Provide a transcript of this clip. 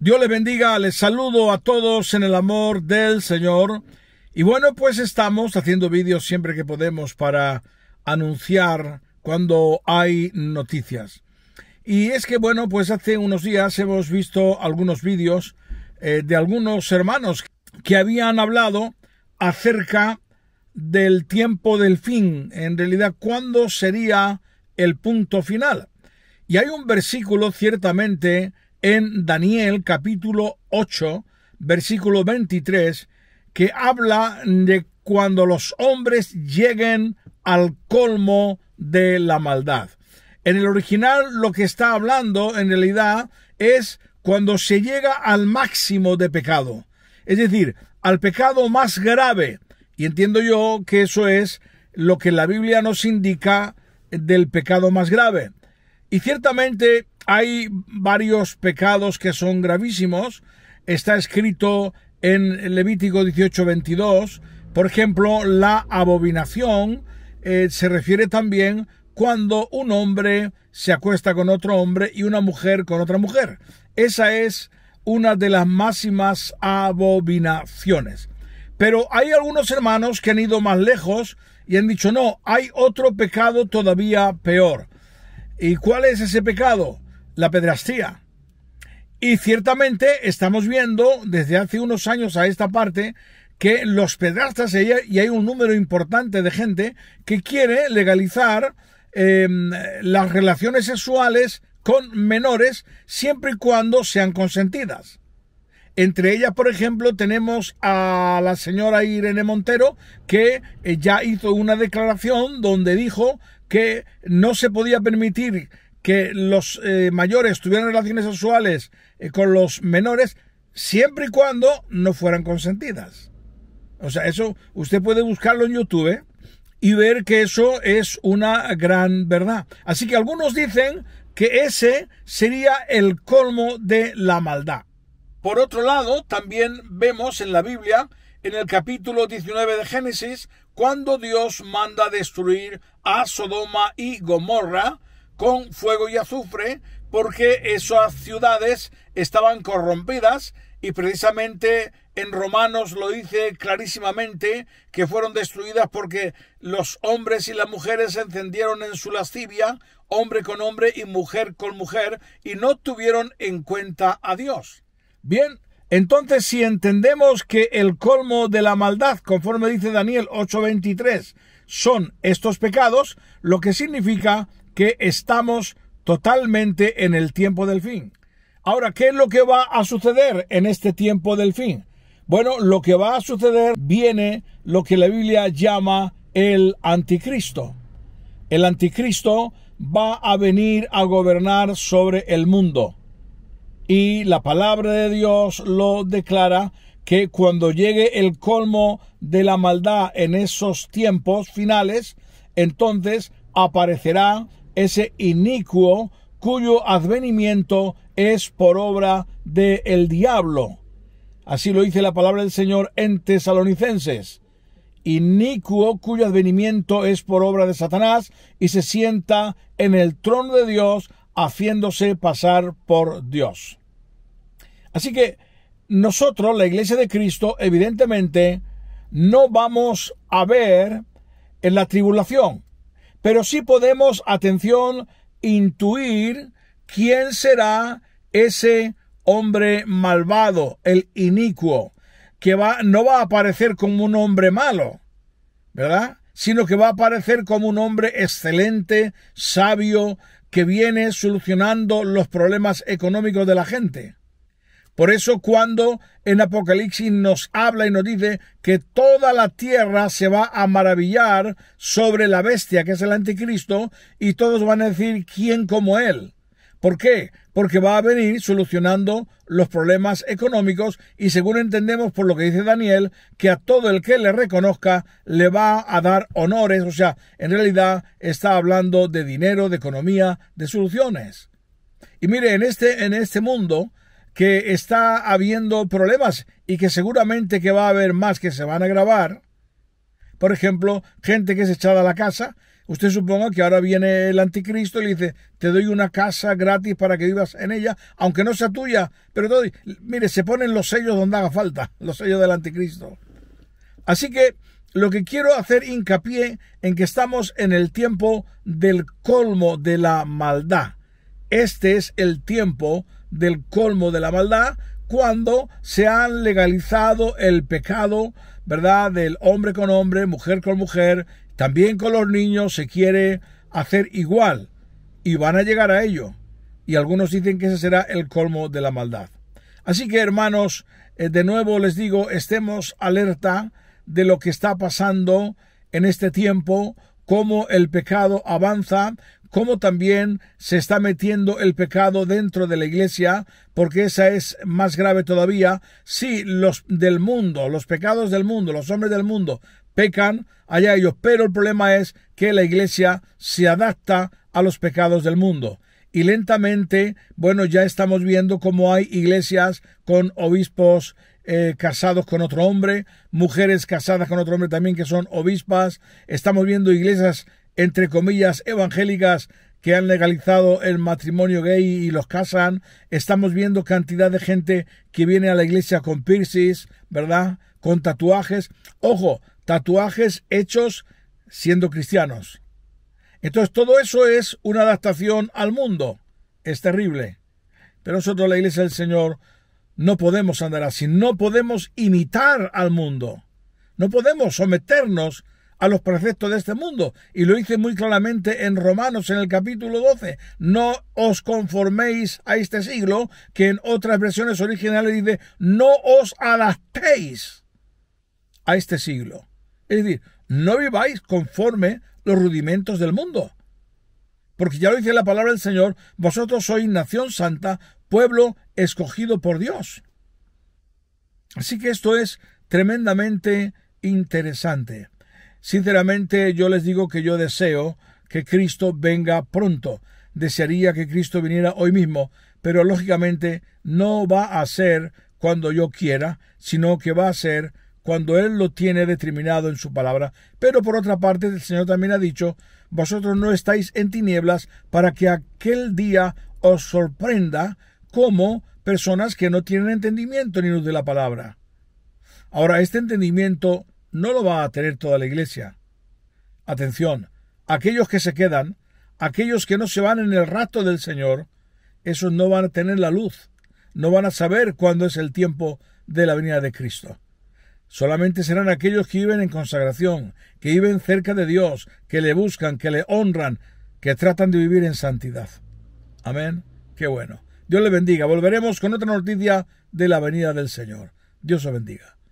Dios les bendiga, les saludo a todos en el amor del Señor. Y bueno, pues estamos haciendo vídeos siempre que podemos para anunciar cuando hay noticias. Y es que bueno, pues hace unos días hemos visto algunos vídeos eh, de algunos hermanos que habían hablado acerca del tiempo del fin, en realidad cuándo sería el punto final. Y hay un versículo ciertamente en Daniel capítulo 8, versículo 23, que habla de cuando los hombres lleguen al colmo de la maldad. En el original lo que está hablando en realidad es cuando se llega al máximo de pecado, es decir, al pecado más grave. Y entiendo yo que eso es lo que la Biblia nos indica del pecado más grave. Y ciertamente hay varios pecados que son gravísimos. Está escrito en Levítico 18:22, por ejemplo, la abominación eh, se refiere también cuando un hombre se acuesta con otro hombre y una mujer con otra mujer. Esa es una de las máximas abominaciones. Pero hay algunos hermanos que han ido más lejos y han dicho, no, hay otro pecado todavía peor. ¿Y cuál es ese pecado? la pedrastía. Y ciertamente estamos viendo desde hace unos años a esta parte que los pedrastas, y hay un número importante de gente que quiere legalizar em, las relaciones sexuales con menores siempre y cuando sean consentidas. Entre ellas, por ejemplo, tenemos a la señora Irene Montero, que eh, ya hizo una declaración donde dijo que no se podía permitir que los eh, mayores tuvieran relaciones sexuales eh, con los menores siempre y cuando no fueran consentidas. O sea, eso usted puede buscarlo en YouTube ¿eh? y ver que eso es una gran verdad. Así que algunos dicen que ese sería el colmo de la maldad. Por otro lado, también vemos en la Biblia, en el capítulo 19 de Génesis, cuando Dios manda destruir a Sodoma y Gomorra, con fuego y azufre porque esas ciudades estaban corrompidas y precisamente en Romanos lo dice clarísimamente que fueron destruidas porque los hombres y las mujeres se encendieron en su lascivia, hombre con hombre y mujer con mujer, y no tuvieron en cuenta a Dios. Bien, entonces si entendemos que el colmo de la maldad, conforme dice Daniel 8:23, son estos pecados, lo que significa que estamos totalmente en el tiempo del fin. Ahora, ¿qué es lo que va a suceder en este tiempo del fin? Bueno, lo que va a suceder viene lo que la Biblia llama el anticristo. El anticristo va a venir a gobernar sobre el mundo. Y la palabra de Dios lo declara que cuando llegue el colmo de la maldad en esos tiempos finales, entonces aparecerá ese inicuo cuyo advenimiento es por obra del diablo. Así lo dice la palabra del Señor en Tesalonicenses. Inicuo cuyo advenimiento es por obra de Satanás y se sienta en el trono de Dios haciéndose pasar por Dios. Así que nosotros, la iglesia de Cristo, evidentemente no vamos a ver en la tribulación. Pero sí podemos, atención, intuir quién será ese hombre malvado, el inicuo, que no va a aparecer como un hombre malo, ¿verdad? Sino que va a aparecer como un hombre excelente, sabio, que viene solucionando los problemas económicos de la gente. Por eso cuando en Apocalipsis nos habla y nos dice que toda la tierra se va a maravillar sobre la bestia que es el anticristo y todos van a decir quién como él. ¿Por qué? Porque va a venir solucionando los problemas económicos y según entendemos por lo que dice Daniel, que a todo el que le reconozca le va a dar honores, o sea, en realidad está hablando de dinero, de economía, de soluciones. Y mire, en este, en este mundo que está habiendo problemas y que seguramente que va a haber más que se van a grabar. Por ejemplo, gente que es echada a la casa. Usted suponga que ahora viene el anticristo y le dice, te doy una casa gratis para que vivas en ella, aunque no sea tuya, pero mire, se ponen los sellos donde haga falta, los sellos del anticristo. Así que lo que quiero hacer hincapié en que estamos en el tiempo del colmo de la maldad. Este es el tiempo del colmo de la maldad cuando se han legalizado el pecado, ¿verdad? Del hombre con hombre, mujer con mujer, también con los niños se quiere hacer igual y van a llegar a ello. Y algunos dicen que ese será el colmo de la maldad. Así que hermanos, eh, de nuevo les digo, estemos alerta de lo que está pasando en este tiempo, cómo el pecado avanza, cómo también se está metiendo el pecado dentro de la iglesia, porque esa es más grave todavía. Si los del mundo, los pecados del mundo, los hombres del mundo pecan, allá ellos, pero el problema es que la iglesia se adapta a los pecados del mundo y lentamente, bueno, ya estamos viendo cómo hay iglesias con obispos eh, casados con otro hombre, mujeres casadas con otro hombre también que son obispas, estamos viendo iglesias entre comillas, evangélicas que han legalizado el matrimonio gay y los casan. Estamos viendo cantidad de gente que viene a la iglesia con piercings, ¿verdad? Con tatuajes. Ojo, tatuajes hechos siendo cristianos. Entonces todo eso es una adaptación al mundo. Es terrible. Pero nosotros la iglesia del Señor no podemos andar así. No podemos imitar al mundo. No podemos someternos a los preceptos de este mundo. Y lo dice muy claramente en Romanos en el capítulo 12. No os conforméis a este siglo, que en otras versiones originales dice, no os adaptéis a este siglo. Es decir, no viváis conforme los rudimentos del mundo. Porque ya lo dice la palabra del Señor, vosotros sois nación santa, pueblo escogido por Dios. Así que esto es tremendamente interesante. Sinceramente yo les digo que yo deseo que Cristo venga pronto. Desearía que Cristo viniera hoy mismo, pero lógicamente no va a ser cuando yo quiera, sino que va a ser cuando Él lo tiene determinado en su palabra. Pero por otra parte, el Señor también ha dicho, vosotros no estáis en tinieblas para que aquel día os sorprenda como personas que no tienen entendimiento ni luz de la palabra. Ahora, este entendimiento no lo va a tener toda la iglesia. Atención, aquellos que se quedan, aquellos que no se van en el rato del Señor, esos no van a tener la luz, no van a saber cuándo es el tiempo de la venida de Cristo. Solamente serán aquellos que viven en consagración, que viven cerca de Dios, que le buscan, que le honran, que tratan de vivir en santidad. Amén. Qué bueno. Dios le bendiga. Volveremos con otra noticia de la venida del Señor. Dios lo bendiga.